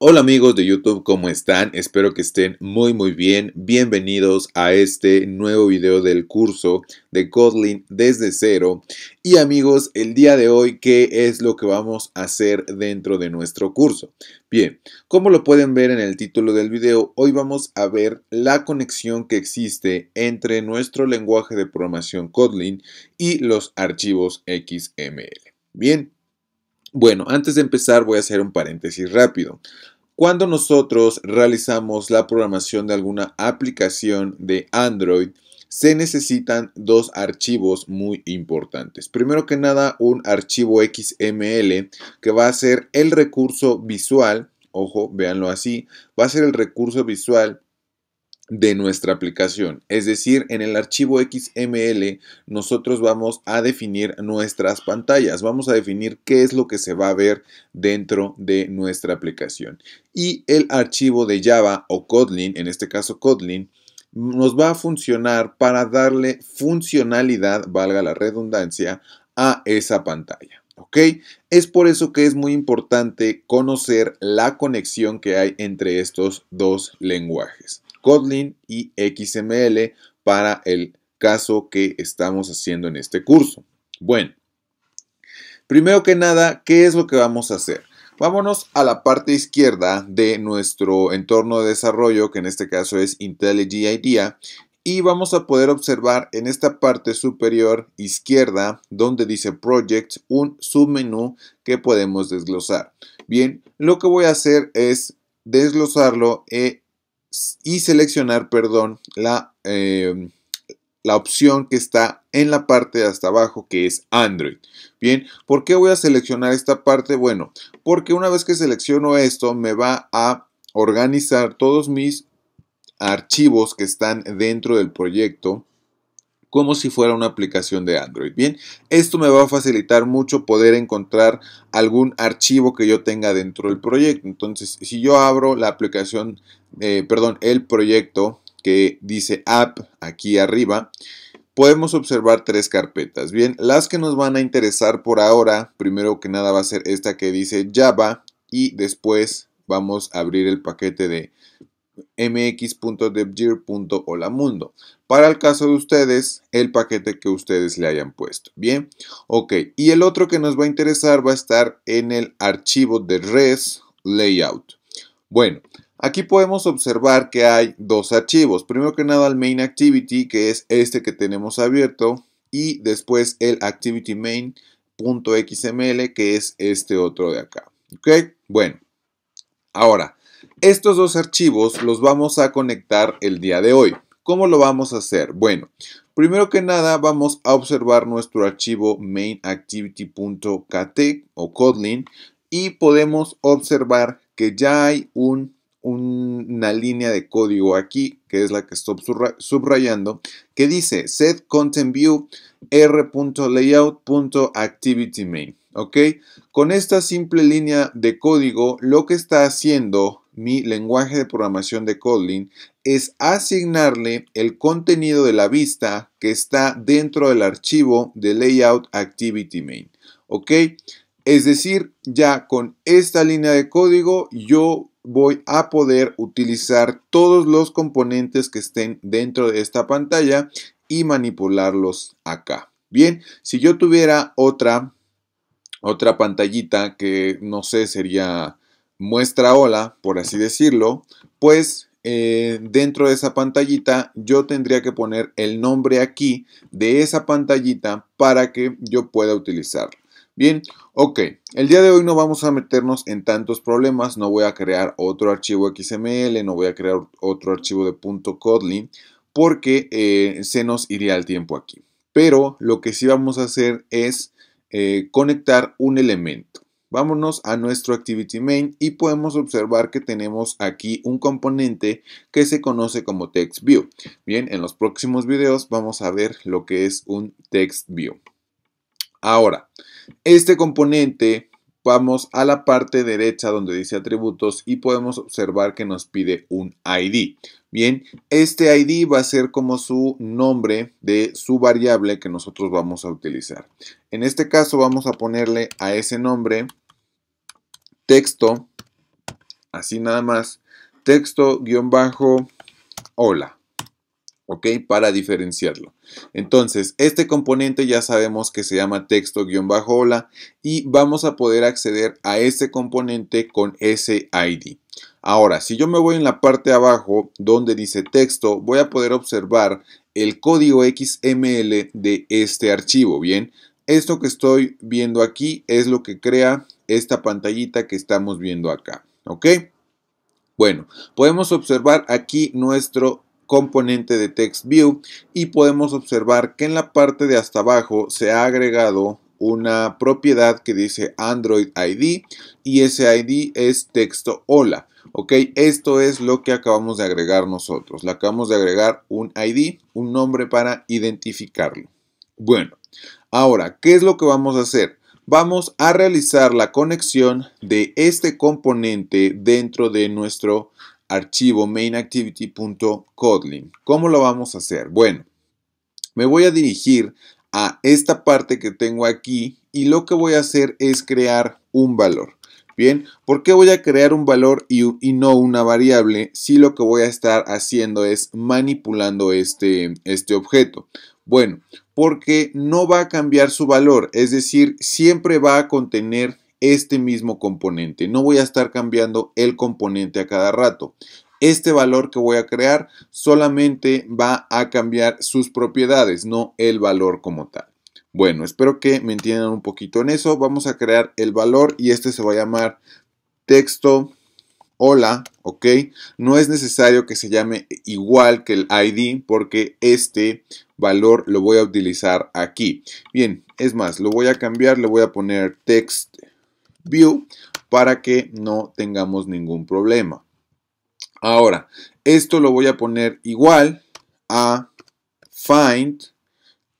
Hola amigos de YouTube, ¿cómo están? Espero que estén muy muy bien. Bienvenidos a este nuevo video del curso de Kotlin desde cero. Y amigos, el día de hoy, ¿qué es lo que vamos a hacer dentro de nuestro curso? Bien, como lo pueden ver en el título del video, hoy vamos a ver la conexión que existe entre nuestro lenguaje de programación Kotlin y los archivos XML. Bien, bueno, antes de empezar voy a hacer un paréntesis rápido. Cuando nosotros realizamos la programación de alguna aplicación de Android, se necesitan dos archivos muy importantes. Primero que nada, un archivo XML que va a ser el recurso visual, ojo, véanlo así, va a ser el recurso visual de nuestra aplicación. Es decir, en el archivo XML nosotros vamos a definir nuestras pantallas, vamos a definir qué es lo que se va a ver dentro de nuestra aplicación. Y el archivo de Java o Kotlin, en este caso Kotlin, nos va a funcionar para darle funcionalidad, valga la redundancia, a esa pantalla. ¿ok? Es por eso que es muy importante conocer la conexión que hay entre estos dos lenguajes. Kotlin y XML para el caso que estamos haciendo en este curso. Bueno, primero que nada, ¿qué es lo que vamos a hacer? Vámonos a la parte izquierda de nuestro entorno de desarrollo, que en este caso es IntelliJ IDEA, y vamos a poder observar en esta parte superior izquierda donde dice Projects un submenú que podemos desglosar. Bien, lo que voy a hacer es desglosarlo e y seleccionar, perdón, la, em, la opción que está en la parte de hasta abajo que es Android. Bien, ¿por qué voy a seleccionar esta parte? Bueno, porque una vez que selecciono esto me va a organizar todos mis archivos que están dentro del proyecto como si fuera una aplicación de Android. Bien, esto me va a facilitar mucho poder encontrar algún archivo que yo tenga dentro del proyecto. Entonces, si yo abro la aplicación eh, perdón, el proyecto que dice app aquí arriba, podemos observar tres carpetas. Bien, las que nos van a interesar por ahora, primero que nada va a ser esta que dice Java y después vamos a abrir el paquete de mundo para el caso de ustedes el paquete que ustedes le hayan puesto bien ok y el otro que nos va a interesar va a estar en el archivo de res layout bueno Aquí podemos observar que hay dos archivos. Primero que nada el MainActivity, que es este que tenemos abierto, y después el activity que es este otro de acá. ¿Ok? Bueno, ahora, estos dos archivos los vamos a conectar el día de hoy. ¿Cómo lo vamos a hacer? Bueno, primero que nada vamos a observar nuestro archivo mainactivity.kt o Kotlin y podemos observar que ya hay un una línea de código aquí, que es la que estoy subrayando, que dice set content view r.layout.activityMain. ¿Ok? Con esta simple línea de código, lo que está haciendo mi lenguaje de programación de Kotlin es asignarle el contenido de la vista que está dentro del archivo de layout activity main. ¿Ok? Es decir, ya con esta línea de código yo voy a poder utilizar todos los componentes que estén dentro de esta pantalla y manipularlos acá. Bien, si yo tuviera otra, otra pantallita que no sé, sería muestra hola, por así decirlo, pues eh, dentro de esa pantallita yo tendría que poner el nombre aquí de esa pantallita para que yo pueda utilizarla. Bien, ok, el día de hoy no vamos a meternos en tantos problemas, no voy a crear otro archivo XML, no voy a crear otro archivo de punto porque eh, se nos iría el tiempo aquí. Pero lo que sí vamos a hacer es eh, conectar un elemento. Vámonos a nuestro Activity Main y podemos observar que tenemos aquí un componente que se conoce como TextView. Bien, en los próximos videos vamos a ver lo que es un TextView. Ahora, este componente vamos a la parte derecha donde dice atributos y podemos observar que nos pide un ID. Bien, este ID va a ser como su nombre de su variable que nosotros vamos a utilizar. En este caso vamos a ponerle a ese nombre texto, así nada más, texto guión bajo hola. ¿ok? Para diferenciarlo. Entonces, este componente ya sabemos que se llama texto-hola y vamos a poder acceder a este componente con ese ID. Ahora, si yo me voy en la parte de abajo donde dice texto, voy a poder observar el código XML de este archivo, ¿bien? Esto que estoy viendo aquí es lo que crea esta pantallita que estamos viendo acá, ¿ok? Bueno, podemos observar aquí nuestro componente de TextView y podemos observar que en la parte de hasta abajo se ha agregado una propiedad que dice Android ID y ese ID es texto hola. Ok, esto es lo que acabamos de agregar nosotros. Le acabamos de agregar un ID, un nombre para identificarlo. Bueno, ahora, ¿qué es lo que vamos a hacer? Vamos a realizar la conexión de este componente dentro de nuestro archivo mainActivity.kotlin. ¿Cómo lo vamos a hacer? Bueno, me voy a dirigir a esta parte que tengo aquí y lo que voy a hacer es crear un valor. Bien, ¿por qué voy a crear un valor y, no una variable si lo que voy a estar haciendo es manipulando este, este objeto? Bueno, porque no va a cambiar su valor, es decir, siempre va a contener este mismo componente. No voy a estar cambiando el componente a cada rato. Este valor que voy a crear solamente va a cambiar sus propiedades, no el valor como tal. Bueno, espero que me entiendan un poquito en eso. Vamos a crear el valor y este se va a llamar texto hola, ¿ok? No es necesario que se llame igual que el ID porque este valor lo voy a utilizar aquí. Bien, es más, lo voy a cambiar, le voy a poner text view para que no tengamos ningún problema. Ahora, esto lo voy a poner igual a find.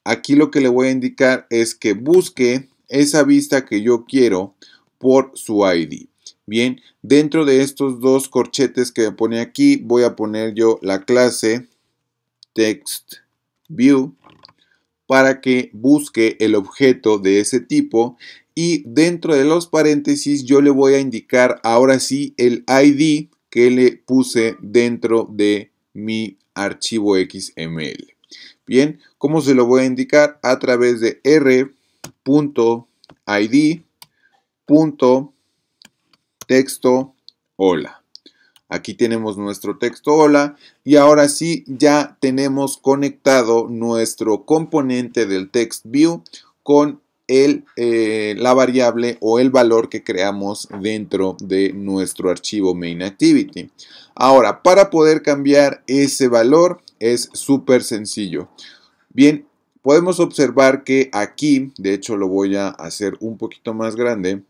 Aquí lo que le voy a indicar es que busque esa vista que yo quiero por su ID. Bien, dentro de estos dos corchetes que pone aquí, voy a poner yo la clase text view para que busque el objeto de ese tipo y dentro de los paréntesis yo le voy a indicar ahora sí el ID que le puse dentro de mi archivo XML. Bien, ¿cómo se lo voy a indicar? A través de r.id.texto hola. Aquí tenemos nuestro texto hola y ahora sí ya tenemos conectado nuestro componente del text view con eh, la variable o el valor que creamos dentro de nuestro archivo MainActivity Ahora, para poder cambiar ese valor es súper sencillo. Bien, podemos observar que aquí, de hecho lo voy a hacer un poquito más grande,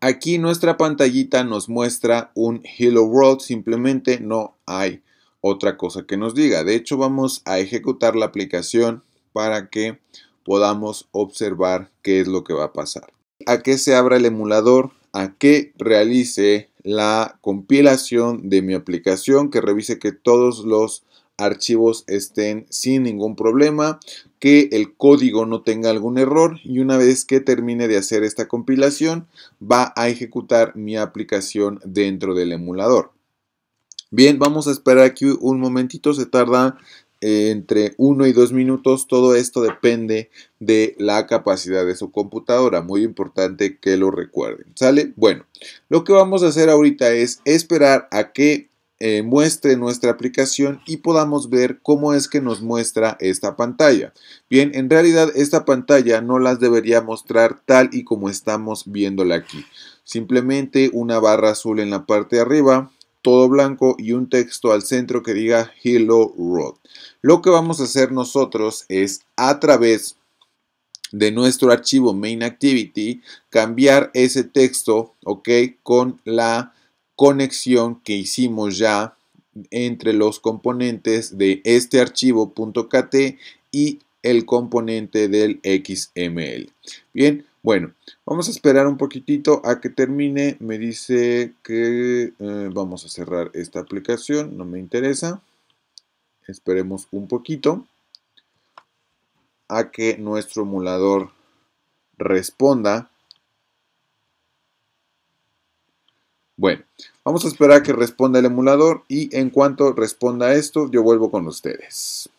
aquí nuestra pantallita nos muestra un Hello World, simplemente no hay otra cosa que nos diga. De hecho, vamos a ejecutar la aplicación para que podamos observar qué es lo que va a pasar. A que se abra el emulador, a que realice la compilación de mi aplicación, que revise que todos los archivos estén sin ningún problema, que el código no tenga algún error y una vez que termine de hacer esta compilación va a ejecutar mi aplicación dentro del emulador. Bien, vamos a esperar aquí un momentito, se tarda entre 1 y 2 minutos. Todo esto depende de la capacidad de su computadora. Muy importante que lo recuerden. ¿Sale? Bueno, lo que vamos a hacer ahorita es esperar a que eh, muestre nuestra aplicación y podamos ver cómo es que nos muestra esta pantalla. Bien, en realidad esta pantalla no las debería mostrar tal y como estamos viéndola aquí. Simplemente una barra azul en la parte de arriba, todo blanco y un texto al centro que diga Hello world Lo que vamos a hacer nosotros es a través de nuestro archivo main activity cambiar ese texto, ok, con la conexión que hicimos ya entre los componentes de este archivo .kt y el componente del XML. Bien, bueno, vamos a esperar un poquitito a que termine. Me dice que eh, vamos a cerrar esta aplicación. No me interesa. Esperemos un poquito a que nuestro emulador responda. Bueno, vamos a esperar a que responda el emulador y en cuanto responda esto, yo vuelvo con ustedes.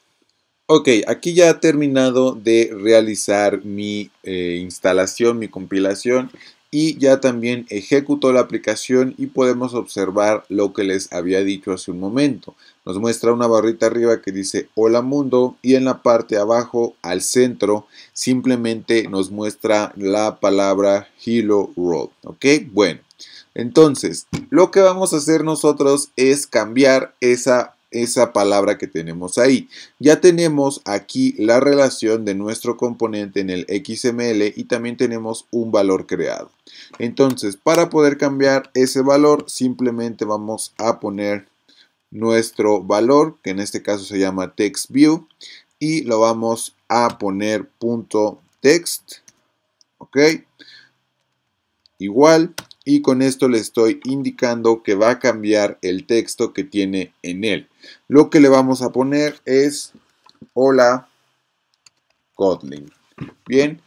Ok, aquí ya he terminado de realizar mi eh, instalación, mi compilación y ya también ejecutó la aplicación y podemos observar lo que les había dicho hace un momento. Nos muestra una barrita arriba que dice hola mundo y en la parte de abajo al centro simplemente nos muestra la palabra Hello World. Ok, bueno. Entonces, lo que vamos a hacer nosotros es cambiar esa esa palabra que tenemos ahí. Ya tenemos aquí la relación de nuestro componente en el XML y también tenemos un valor creado. Entonces, para poder cambiar ese valor, simplemente vamos a poner nuestro valor, que en este caso se llama TextView, y lo vamos a poner punto .text, ¿ok? Igual, y con esto le estoy indicando que va a cambiar el texto que tiene en él. Lo que le vamos a poner es hola Kotlin. Bien,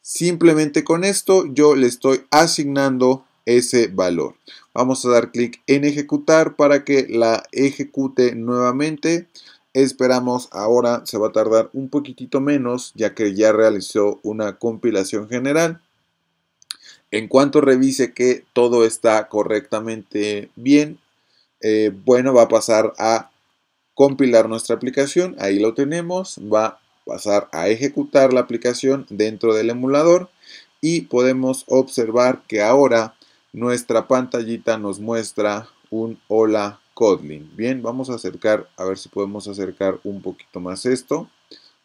simplemente con esto yo le estoy asignando ese valor. Vamos a dar clic en ejecutar para que la ejecute nuevamente. Esperamos ahora, se va a tardar un poquitito menos ya que ya realizó una compilación general. En cuanto revise que todo está correctamente bien, eh, bueno, va a pasar a compilar nuestra aplicación. Ahí lo tenemos. Va a pasar a ejecutar la aplicación dentro del emulador y podemos observar que ahora nuestra pantallita nos muestra un hola Kotlin. Bien, vamos a acercar, a ver si podemos acercar un poquito más esto.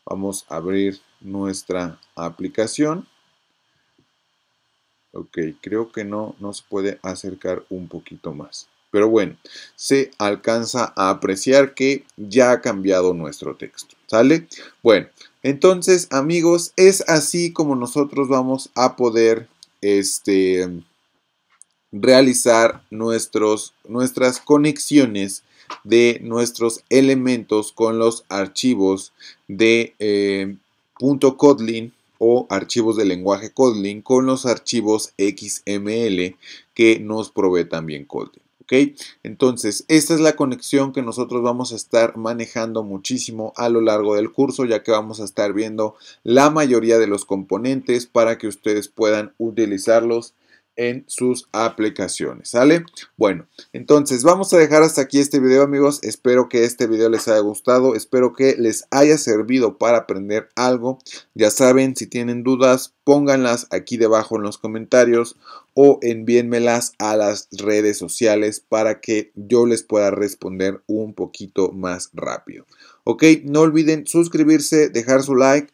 Vamos a abrir nuestra aplicación. Ok, creo que no nos puede acercar un poquito más. Pero bueno, se alcanza a apreciar que ya ha cambiado nuestro texto. ¿Sale? Bueno, entonces amigos, es así como nosotros vamos a poder este, realizar nuestros, nuestras conexiones de nuestros elementos con los archivos de eh, o archivos de lenguaje Kotlin con los archivos XML que nos provee también Kotlin. ¿ok? Entonces, esta es la conexión que nosotros vamos a estar manejando muchísimo a lo largo del curso, ya que vamos a estar viendo la mayoría de los componentes para que ustedes puedan utilizarlos en sus aplicaciones, ¿sale? Bueno, entonces vamos a dejar hasta aquí este video amigos, espero que este video les haya gustado, espero que les haya servido para aprender algo, ya saben, si tienen dudas, pónganlas aquí debajo en los comentarios o envíenmelas a las redes sociales para que yo les pueda responder un poquito más rápido. Ok, no olviden suscribirse, dejar su like,